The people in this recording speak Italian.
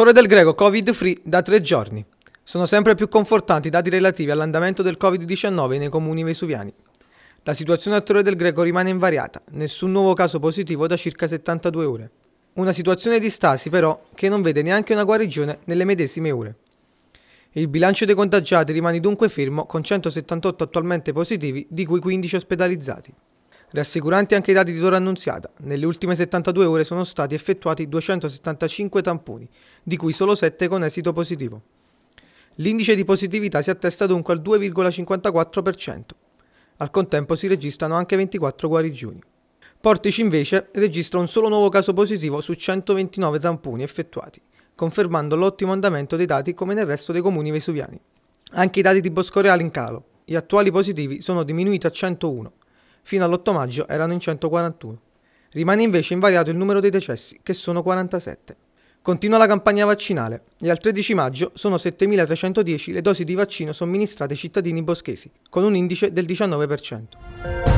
Torre del Greco Covid free da tre giorni. Sono sempre più confortanti i dati relativi all'andamento del Covid-19 nei comuni vesuviani. La situazione a Torre del Greco rimane invariata, nessun nuovo caso positivo da circa 72 ore. Una situazione di stasi però che non vede neanche una guarigione nelle medesime ore. Il bilancio dei contagiati rimane dunque fermo con 178 attualmente positivi, di cui 15 ospedalizzati. Rassicuranti anche i dati di Tora Annunziata, nelle ultime 72 ore sono stati effettuati 275 tamponi, di cui solo 7 con esito positivo. L'indice di positività si attesta dunque al 2,54%. Al contempo si registrano anche 24 guarigioni. Portici invece registra un solo nuovo caso positivo su 129 tamponi effettuati, confermando l'ottimo andamento dei dati come nel resto dei comuni vesuviani. Anche i dati di Boscoreale in calo. Gli attuali positivi sono diminuiti a 101, fino all'8 maggio erano in 141. Rimane invece invariato il numero dei decessi, che sono 47. Continua la campagna vaccinale e al 13 maggio sono 7.310 le dosi di vaccino somministrate ai cittadini boschesi, con un indice del 19%.